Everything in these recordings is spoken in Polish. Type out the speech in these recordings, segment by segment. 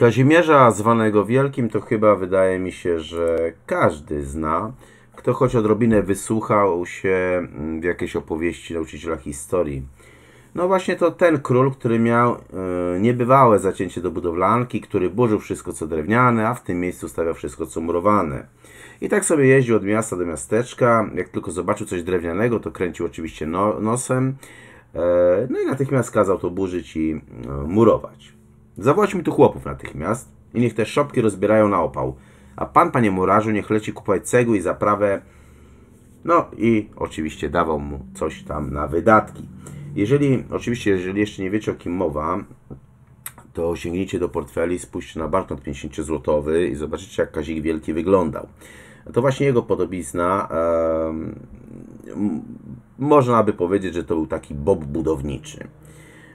Kazimierza zwanego Wielkim to chyba wydaje mi się, że każdy zna. Kto choć odrobinę wysłuchał się mm, w jakiejś opowieści nauczyciela historii. No właśnie to ten król, który miał e, niebywałe zacięcie do budowlanki, który burzył wszystko co drewniane, a w tym miejscu stawiał wszystko co murowane. I tak sobie jeździł od miasta do miasteczka. Jak tylko zobaczył coś drewnianego, to kręcił oczywiście no, nosem. E, no i natychmiast kazał to burzyć i e, murować mi tu chłopów natychmiast i niech te szopki rozbierają na opał. A pan, panie murarzu, niech leci kupować cegły i zaprawę. No i oczywiście dawał mu coś tam na wydatki. Jeżeli, oczywiście, jeżeli jeszcze nie wiecie o kim mowa, to sięgnijcie do portfeli, spójrzcie na banknot 50-złotowy i zobaczycie, jak Kazik Wielki wyglądał. To właśnie jego podobizna, e, można by powiedzieć, że to był taki bob budowniczy.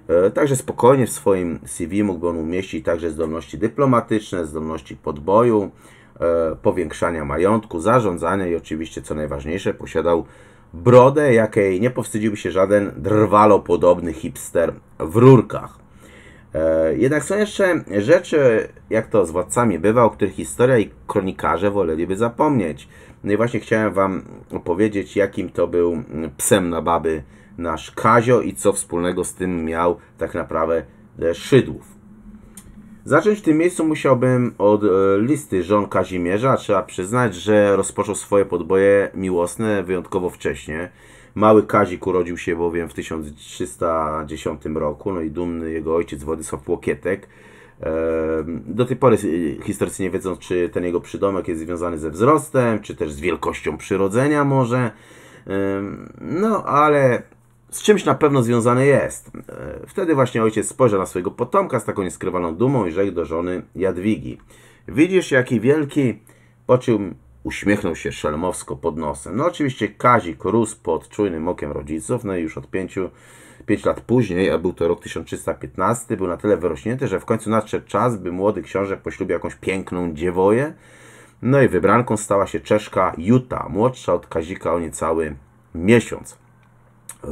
E, także spokojnie w swoim CV mógłby on umieścić także zdolności dyplomatyczne, zdolności podboju, e, powiększania majątku, zarządzania i oczywiście, co najważniejsze, posiadał brodę, jakiej nie powstydziłby się żaden drwalo podobny hipster w rurkach. E, jednak są jeszcze rzeczy, jak to z władcami bywa, o których historia i kronikarze woleliby zapomnieć. No i właśnie chciałem Wam opowiedzieć, jakim to był psem na baby nasz Kazio i co wspólnego z tym miał tak naprawdę Szydłów. Zacząć w tym miejscu musiałbym od e, listy żon Kazimierza. Trzeba przyznać, że rozpoczął swoje podboje miłosne wyjątkowo wcześnie. Mały Kazik urodził się bowiem w 1310 roku, no i dumny jego ojciec Władysław Płokietek. Do tej pory e, historycy nie wiedzą, czy ten jego przydomek jest związany ze wzrostem, czy też z wielkością przyrodzenia może. No, ale z czymś na pewno związany jest. E, wtedy właśnie ojciec spojrzał na swojego potomka z taką nieskrywaną dumą i rzekł do żony Jadwigi. Widzisz, jaki wielki... Po czym uśmiechnął się szelmowsko pod nosem. No oczywiście Kazik rósł pod czujnym okiem rodziców, no i już od pięciu, pięć lat później, a był to rok 1315, był na tyle wyrośnięty, że w końcu nadszedł czas, by młody książę poślubił jakąś piękną dziewoję. No i wybranką stała się Czeszka Juta, młodsza od Kazika o niecały miesiąc.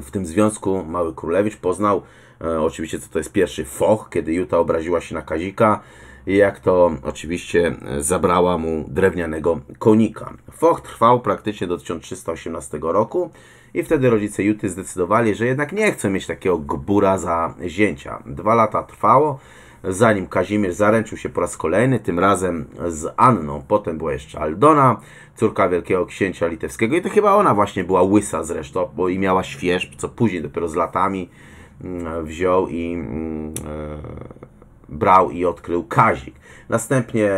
W tym związku Mały Królewicz poznał e, oczywiście, co to jest pierwszy foch, kiedy Juta obraziła się na Kazika i jak to oczywiście e, zabrała mu drewnianego konika. Foch trwał praktycznie do 1318 roku i wtedy rodzice Juty zdecydowali, że jednak nie chcą mieć takiego gbura za zięcia. Dwa lata trwało, zanim Kazimierz zaręczył się po raz kolejny, tym razem z Anną. Potem była jeszcze Aldona, córka wielkiego księcia litewskiego i to chyba ona właśnie była łysa zresztą, bo i miała świeżb, co później dopiero z latami mm, wziął i mm, e, brał i odkrył Kazik. Następnie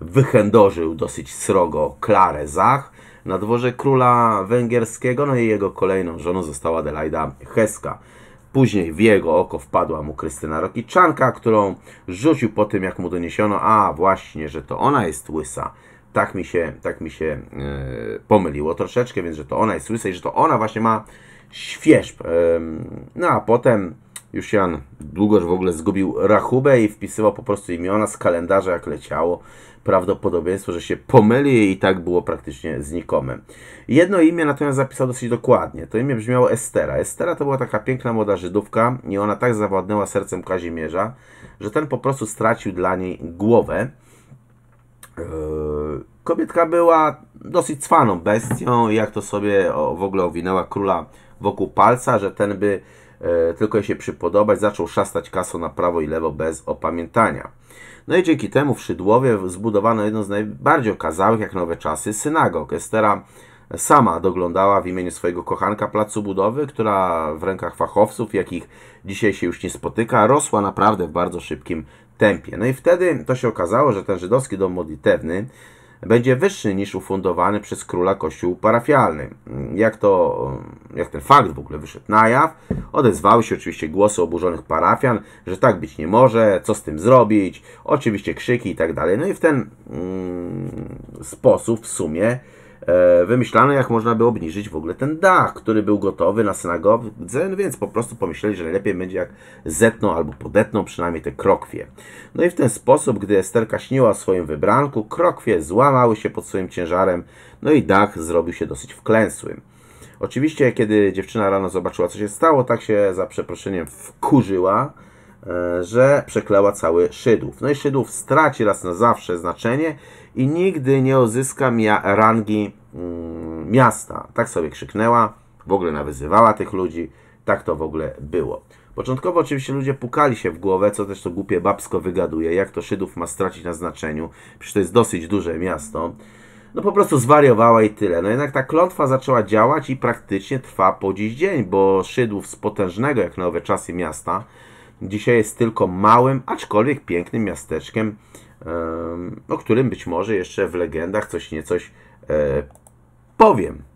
wychędożył dosyć srogo Klarę Zach na dworze króla węgierskiego, no i jego kolejną żoną została Adelaida Heska. Później w jego oko wpadła mu Krystyna Rokiczanka, którą rzucił po tym, jak mu doniesiono, a właśnie, że to ona jest łysa. Tak mi się, tak mi się yy, pomyliło troszeczkę, więc że to ona jest łysa i że to ona właśnie ma świeżb. Yy, no a potem już Jan długoż w ogóle zgubił rachubę i wpisywał po prostu imiona z kalendarza jak leciało. Prawdopodobieństwo, że się pomyli i tak było praktycznie znikome. Jedno imię natomiast zapisał dosyć dokładnie. To imię brzmiało Estera. Estera to była taka piękna młoda Żydówka i ona tak zawładnęła sercem Kazimierza, że ten po prostu stracił dla niej głowę. Yy, kobietka była dosyć cwaną bestią, jak to sobie w ogóle owinęła króla wokół palca, że ten by E, tylko jej się przypodobać, zaczął szastać kasą na prawo i lewo bez opamiętania. No i dzięki temu w Szydłowie zbudowano jedną z najbardziej okazałych jak nowe czasy synagog. Estera sama doglądała w imieniu swojego kochanka placu budowy, która w rękach fachowców, jakich dzisiaj się już nie spotyka, rosła naprawdę w bardzo szybkim tempie. No i wtedy to się okazało, że ten żydowski dom modlitewny będzie wyższy niż ufundowany przez króla kościół parafialny. Jak to, jak ten fakt w ogóle wyszedł na jaw, odezwały się oczywiście głosy oburzonych parafian, że tak być nie może, co z tym zrobić, oczywiście krzyki i tak dalej. No i w ten mm, sposób w sumie E, wymyślano, jak można by obniżyć w ogóle ten dach, który był gotowy na synagodze, no więc po prostu pomyśleli, że najlepiej będzie jak zetną albo podetną przynajmniej te krokwie. No i w ten sposób, gdy Esterka śniła o swoim wybranku, krokwie złamały się pod swoim ciężarem, no i dach zrobił się dosyć wklęsłym. Oczywiście, kiedy dziewczyna rano zobaczyła, co się stało, tak się za przeproszeniem wkurzyła, E, że przeklęła cały Szydłów. No i Szydłów straci raz na zawsze znaczenie i nigdy nie odzyska rangi mm, miasta. Tak sobie krzyknęła, w ogóle nawyzywała tych ludzi, tak to w ogóle było. Początkowo oczywiście ludzie pukali się w głowę, co też to głupie babsko wygaduje, jak to Szydów ma stracić na znaczeniu, przecież to jest dosyć duże miasto. No po prostu zwariowała i tyle. No jednak ta klątwa zaczęła działać i praktycznie trwa po dziś dzień, bo Szydów z potężnego jak na owe czasy miasta Dzisiaj jest tylko małym, aczkolwiek pięknym miasteczkiem, o którym być może jeszcze w legendach coś niecoś e, powiem.